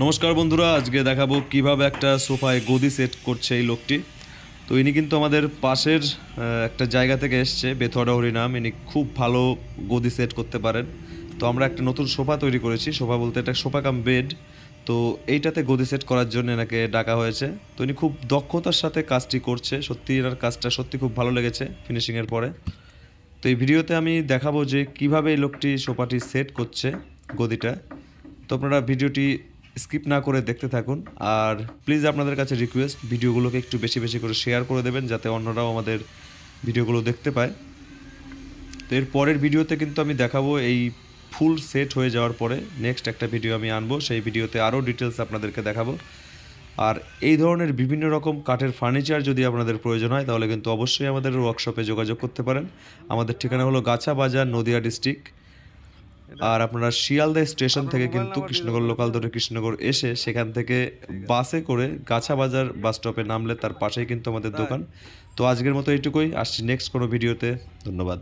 নমস্কার বন্ধুরা আজকে দেখাবো কিভাবে একটা সোফায় গদি সেট করছে এই লোকটি তো ইনি কিন্তু আমাদের পাশের একটা জায়গা থেকে এসছে বেথরা হরিনাম ইনি খুব ভালো গদি সেট করতে পারেন তো আমরা একটা নতুন সোফা তৈরি করেছি সোফা বলতে একটা সোফা কাম বেড তো এইটাতে গদি সেট করার জন্য এনাকে ডাকা হয়েছে তো ইনি খুব দক্ষতার সাথে কাজটি করছে সত্যি এনার কাজটা সত্যি খুব ভালো লেগেছে ফিনিশিংয়ের পরে তো এই ভিডিওতে আমি দেখাবো যে কিভাবে এই লোকটি সোফাটি সেট করছে গদিটা তো আপনারা ভিডিওটি স্কিপ না করে দেখতে থাকুন আর প্লিজ আপনাদের কাছে রিকোয়েস্ট ভিডিওগুলোকে একটু বেশি বেশি করে শেয়ার করে দেবেন যাতে অন্যরাও আমাদের ভিডিওগুলো দেখতে পায় তো এর পরের ভিডিওতে কিন্তু আমি দেখাবো এই ফুল সেট হয়ে যাওয়ার পরে নেক্সট একটা ভিডিও আমি আনবো সেই ভিডিওতে আরও ডিটেলস আপনাদেরকে দেখাবো আর এই ধরনের বিভিন্ন রকম কাঠের ফার্নিচার যদি আপনাদের প্রয়োজন হয় তাহলে কিন্তু অবশ্যই আমাদের ওয়ার্কশপে যোগাযোগ করতে পারেন আমাদের ঠিকানা হলো গাছা বাজার নদিয়া ডিস্ট্রিক্ট আর আপনারা শিয়ালদা স্টেশন থেকে কিন্তু কৃষ্ণগড় লোকাল ধরে কৃষ্ণগড় এসে সেখান থেকে বাসে করে গাছা বাজার বাস স্টপে নামলে তার পাশেই কিন্তু আমাদের দোকান তো আজকের মতো এইটুকুই আসছি নেক্সট কোনো ভিডিওতে ধন্যবাদ